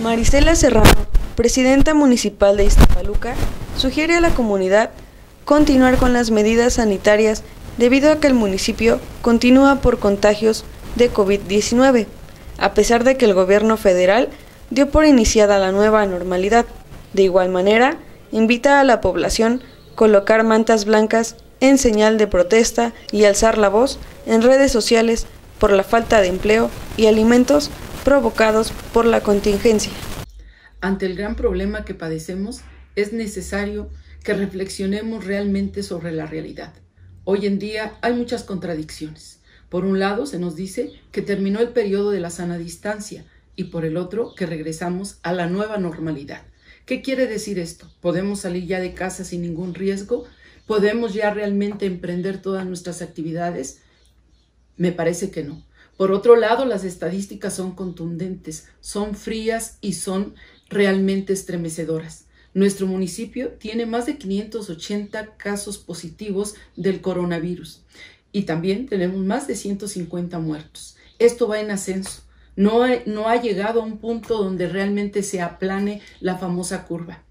Marisela Serrano, presidenta municipal de Iztapaluca, sugiere a la comunidad continuar con las medidas sanitarias debido a que el municipio continúa por contagios de COVID-19, a pesar de que el gobierno federal dio por iniciada la nueva normalidad. De igual manera, invita a la población colocar mantas blancas en señal de protesta y alzar la voz en redes sociales por la falta de empleo y alimentos provocados por la contingencia. Ante el gran problema que padecemos, es necesario que reflexionemos realmente sobre la realidad. Hoy en día hay muchas contradicciones. Por un lado, se nos dice que terminó el periodo de la sana distancia y por el otro, que regresamos a la nueva normalidad. ¿Qué quiere decir esto? ¿Podemos salir ya de casa sin ningún riesgo? ¿Podemos ya realmente emprender todas nuestras actividades? Me parece que no. Por otro lado, las estadísticas son contundentes, son frías y son realmente estremecedoras. Nuestro municipio tiene más de 580 casos positivos del coronavirus y también tenemos más de 150 muertos. Esto va en ascenso. No, no ha llegado a un punto donde realmente se aplane la famosa curva.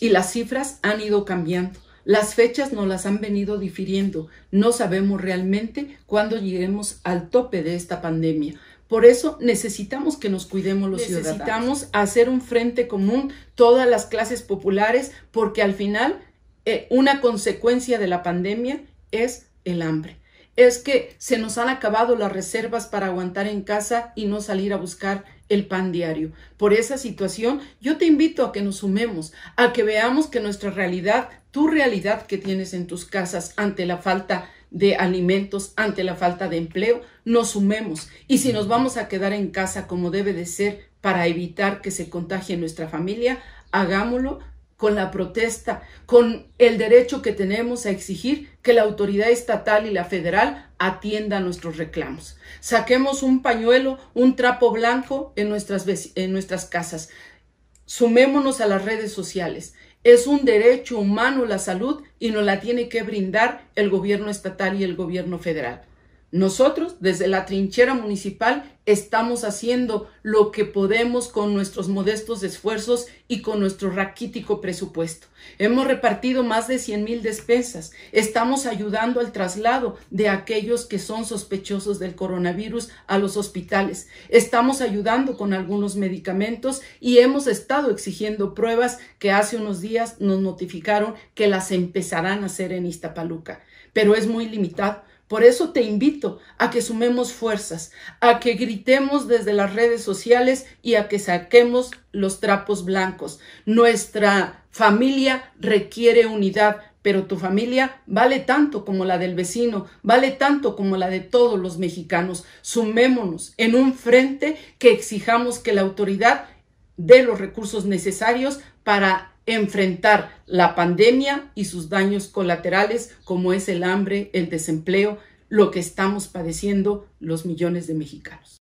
Y las cifras han ido cambiando. Las fechas nos las han venido difiriendo. No sabemos realmente cuándo lleguemos al tope de esta pandemia. Por eso necesitamos que nos cuidemos los ciudadanos. Necesitamos hacer un frente común todas las clases populares porque al final eh, una consecuencia de la pandemia es el hambre. Es que se nos han acabado las reservas para aguantar en casa y no salir a buscar el pan diario. Por esa situación, yo te invito a que nos sumemos, a que veamos que nuestra realidad, tu realidad que tienes en tus casas ante la falta de alimentos, ante la falta de empleo, nos sumemos. Y si nos vamos a quedar en casa como debe de ser para evitar que se contagie nuestra familia, hagámoslo con la protesta, con el derecho que tenemos a exigir que la autoridad estatal y la federal atienda nuestros reclamos. Saquemos un pañuelo, un trapo blanco en nuestras, en nuestras casas. Sumémonos a las redes sociales. Es un derecho humano la salud y nos la tiene que brindar el gobierno estatal y el gobierno federal. Nosotros, desde la trinchera municipal, estamos haciendo lo que podemos con nuestros modestos esfuerzos y con nuestro raquítico presupuesto. Hemos repartido más de 100 mil despensas. Estamos ayudando al traslado de aquellos que son sospechosos del coronavirus a los hospitales. Estamos ayudando con algunos medicamentos y hemos estado exigiendo pruebas que hace unos días nos notificaron que las empezarán a hacer en Iztapaluca. Pero es muy limitado por eso te invito a que sumemos fuerzas, a que gritemos desde las redes sociales y a que saquemos los trapos blancos. Nuestra familia requiere unidad, pero tu familia vale tanto como la del vecino, vale tanto como la de todos los mexicanos. Sumémonos en un frente que exijamos que la autoridad de los recursos necesarios para enfrentar la pandemia y sus daños colaterales como es el hambre, el desempleo, lo que estamos padeciendo los millones de mexicanos.